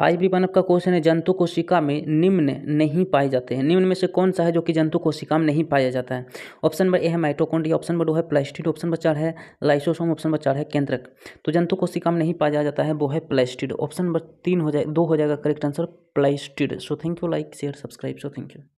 high बनअप का question है जंतु कोशिका में निम्न नहीं पाए जाते हैं निम्न में से कौन सा है जो कि जंतु कोशिका में नहीं पाया जाता है ऑप्शन नंबर ए है माइटोकॉन्ड्रिया ऑप्शन नंबर दो है प्लास्टिड ऑप्शन नंबर चार है लाइसोसोम ऑप्शन नंबर चार है केंद्रक तो जंतु कोशिका में नहीं पाया जाता है वो है प्लास्टिड ऑप्शन नंबर तीन हो जाए दो हो जाएगा correct answer plastid so thank you like share subscribe so thank you